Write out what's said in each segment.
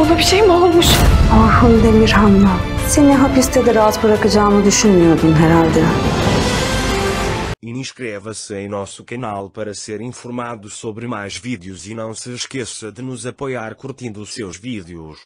Baba bir şey mi olmuş? Orhun ah Demirhan'la. Seni hapiste rahat bırakacağımı düşünmüyordun herhalde. Inscreva-se em nosso canal para ser informado sobre mais vídeos e não se esqueça de nos apoiar curtindo seus vídeos.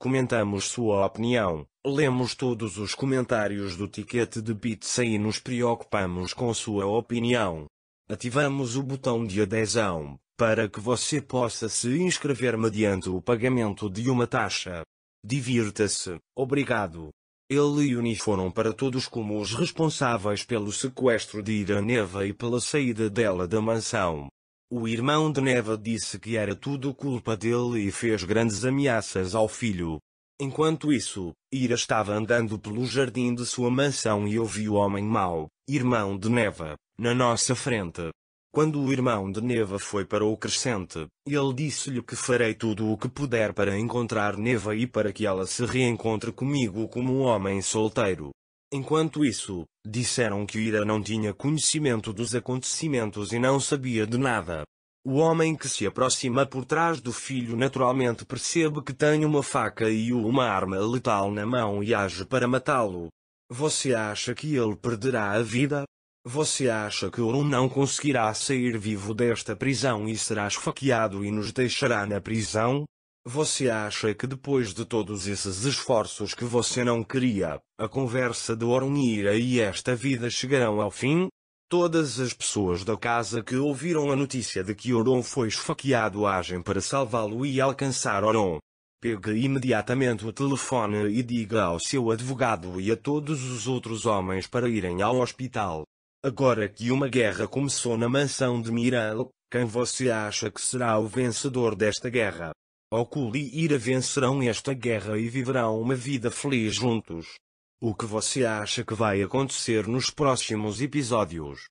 Comentamos sua opinião, lemos todos os comentários do ticket de pizza e nos preocupamos com sua opinião. Ativamos o botão de adesão para que você possa se inscrever mediante o pagamento de uma taxa. Divirta-se, obrigado. Ele e Uni foram para todos como os responsáveis pelo sequestro de Ira Neva e pela saída dela da mansão. O irmão de Neva disse que era tudo culpa dele e fez grandes ameaças ao filho. Enquanto isso, Ira estava andando pelo jardim de sua mansão e ouviu o homem mau, irmão de Neva, na nossa frente. Quando o irmão de Neva foi para o crescente, ele disse-lhe que farei tudo o que puder para encontrar Neva e para que ela se reencontre comigo como um homem solteiro. Enquanto isso, disseram que Ira não tinha conhecimento dos acontecimentos e não sabia de nada. O homem que se aproxima por trás do filho naturalmente percebe que tem uma faca e uma arma letal na mão e age para matá-lo. Você acha que ele perderá a vida? Você acha que Orum não conseguirá sair vivo desta prisão e será esfaqueado e nos deixará na prisão? Você acha que depois de todos esses esforços que você não queria, a conversa de Ira e esta vida chegarão ao fim? Todas as pessoas da casa que ouviram a notícia de que Oron foi esfaqueado agem para salvá-lo e alcançar Oron. Pegue imediatamente o telefone e diga ao seu advogado e a todos os outros homens para irem ao hospital. Agora que uma guerra começou na mansão de Miral, quem você acha que será o vencedor desta guerra? Oculi e Ira vencerão esta guerra e viverão uma vida feliz juntos. O que você acha que vai acontecer nos próximos episódios?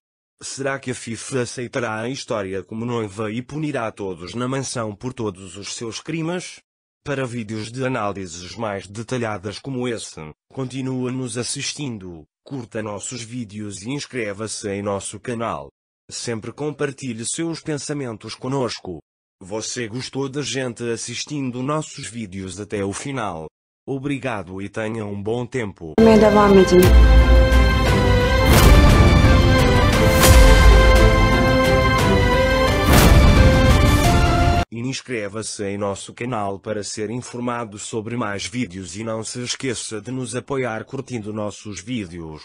Será que a FIFA aceitará a história como noiva e punirá todos na mansão por todos os seus crimes? Para vídeos de análises mais detalhadas como esse, continua nos assistindo, curta nossos vídeos e inscreva-se em nosso canal. Sempre compartilhe seus pensamentos conosco. Você gostou da gente assistindo nossos vídeos até o final? Obrigado e tenha um bom tempo. Inscreva-se em nosso canal para ser informado sobre mais vídeos e não se esqueça de nos apoiar curtindo nossos vídeos.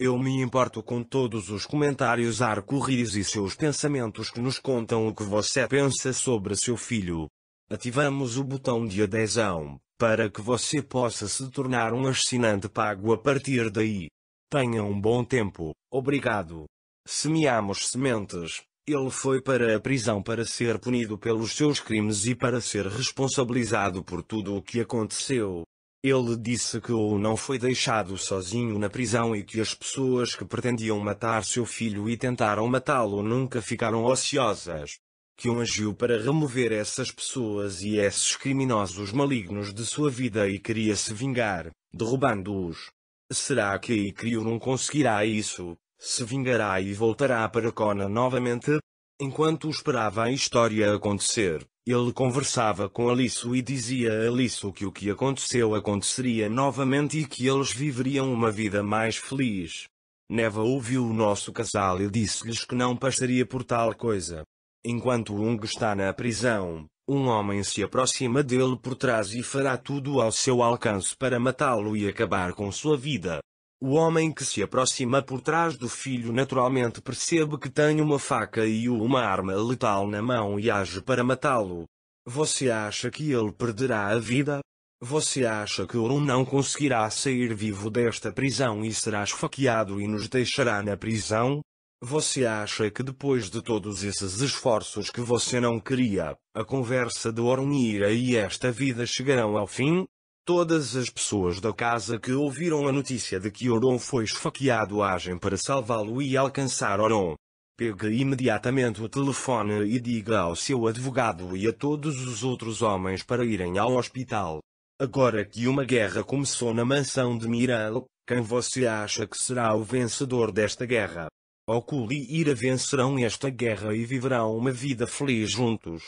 Eu me importo com todos os comentários arco-íris e seus pensamentos que nos contam o que você pensa sobre seu filho. Ativamos o botão de adesão, para que você possa se tornar um assinante pago a partir daí. Tenha um bom tempo, obrigado. Semeamos sementes. Ele foi para a prisão para ser punido pelos seus crimes e para ser responsabilizado por tudo o que aconteceu. Ele disse que o não foi deixado sozinho na prisão e que as pessoas que pretendiam matar seu filho e tentaram matá-lo nunca ficaram ociosas. Que um agiu para remover essas pessoas e esses criminosos malignos de sua vida e queria se vingar, derrubando-os. Será que Ikrio não conseguirá isso? se vingará e voltará para Conan novamente. Enquanto esperava a história acontecer, ele conversava com Alisso e dizia a Alisso que o que aconteceu aconteceria novamente e que eles viveriam uma vida mais feliz. Neva ouviu o nosso casal e disse-lhes que não passaria por tal coisa. Enquanto Ung está na prisão, um homem se aproxima dele por trás e fará tudo ao seu alcance para matá-lo e acabar com sua vida. O homem que se aproxima por trás do filho naturalmente percebe que tem uma faca e uma arma letal na mão e age para matá-lo. Você acha que ele perderá a vida? Você acha que Orun não conseguirá sair vivo desta prisão e será esfaqueado e nos deixará na prisão? Você acha que depois de todos esses esforços que você não queria, a conversa de Orun e esta vida chegarão ao fim? Todas as pessoas da casa que ouviram a notícia de que Oron foi esfaqueado agem para salvá-lo e alcançar Oron. Pegue imediatamente o telefone e diga ao seu advogado e a todos os outros homens para irem ao hospital. Agora que uma guerra começou na mansão de Miral, quem você acha que será o vencedor desta guerra? Oculi e Ira vencerão esta guerra e viverão uma vida feliz juntos.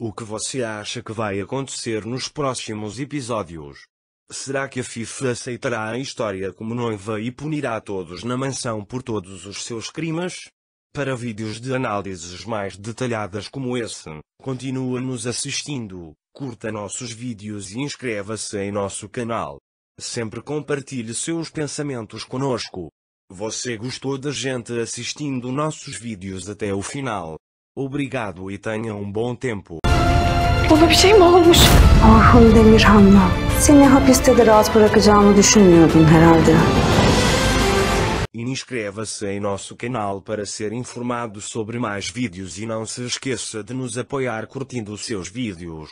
O que você acha que vai acontecer nos próximos episódios? Será que a FIFA aceitará a história como noiva e punirá todos na mansão por todos os seus crimes? Para vídeos de análises mais detalhadas como esse, continue nos assistindo, curta nossos vídeos e inscreva-se em nosso canal. Sempre compartilhe seus pensamentos conosco. Você gostou da gente assistindo nossos vídeos até o final? Obrigado e tenha um bom tempo. Buna mi olmuş? Orhun Demirhan'la. Seni hapiste de rahat bırakacağımı düşünmüyordum herhalde. Inscreva-se em nosso canal para ser informado sobre mais vídeos e não se esqueça de nos apoiar curtindo seus vídeos.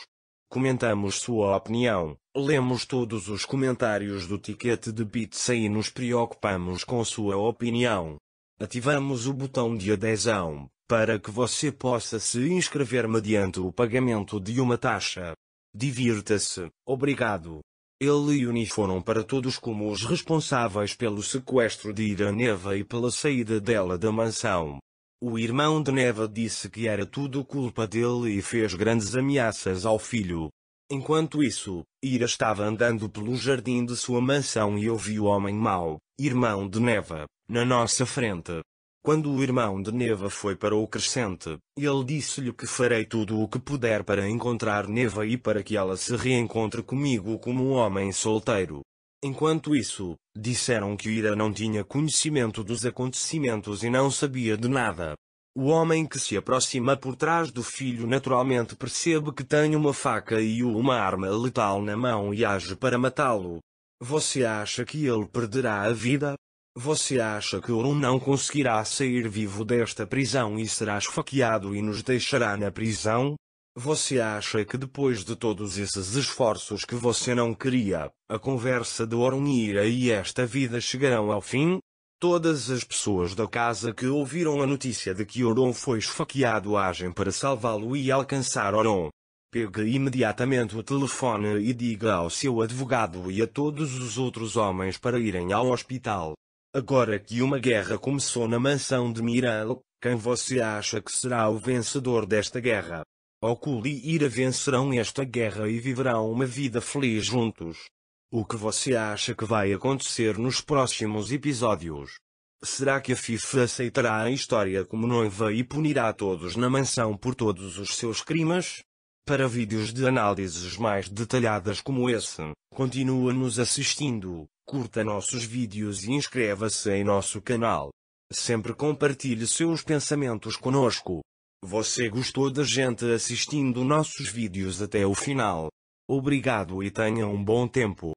Comentamos sua opinião, lemos todos os comentários do ticket de pizza e nos preocupamos com sua opinião. Ativamos o botão de adesão, para que você possa se inscrever mediante o pagamento de uma taxa. Divirta-se, obrigado. Ele e Uni foram para todos como os responsáveis pelo sequestro de Iraneva e pela saída dela da mansão. O irmão de Neva disse que era tudo culpa dele e fez grandes ameaças ao filho. Enquanto isso, Ira estava andando pelo jardim de sua mansão e ouviu o homem mau, irmão de Neva, na nossa frente. Quando o irmão de Neva foi para o crescente, ele disse-lhe que farei tudo o que puder para encontrar Neva e para que ela se reencontre comigo como um homem solteiro. Enquanto isso, disseram que Ira não tinha conhecimento dos acontecimentos e não sabia de nada. O homem que se aproxima por trás do filho naturalmente percebe que tem uma faca e uma arma letal na mão e age para matá-lo. Você acha que ele perderá a vida? Você acha que Orum não conseguirá sair vivo desta prisão e será esfaqueado e nos deixará na prisão? Você acha que depois de todos esses esforços que você não queria, a conversa de Orunira e esta vida chegarão ao fim? Todas as pessoas da casa que ouviram a notícia de que Oron foi esfaqueado agem para salvá-lo e alcançar Oron. Pegue imediatamente o telefone e diga ao seu advogado e a todos os outros homens para irem ao hospital. Agora que uma guerra começou na mansão de Miral, quem você acha que será o vencedor desta guerra? Oculi e Ira vencerão esta guerra e viverão uma vida feliz juntos. O que você acha que vai acontecer nos próximos episódios? Será que a FIFA aceitará a história como noiva e punirá todos na mansão por todos os seus crimes? Para vídeos de análises mais detalhadas como esse, continua nos assistindo curta nossos vídeos e inscreva-se em nosso canal. Sempre compartilhe seus pensamentos conosco. Você gostou da gente assistindo nossos vídeos até o final? Obrigado e tenha um bom tempo.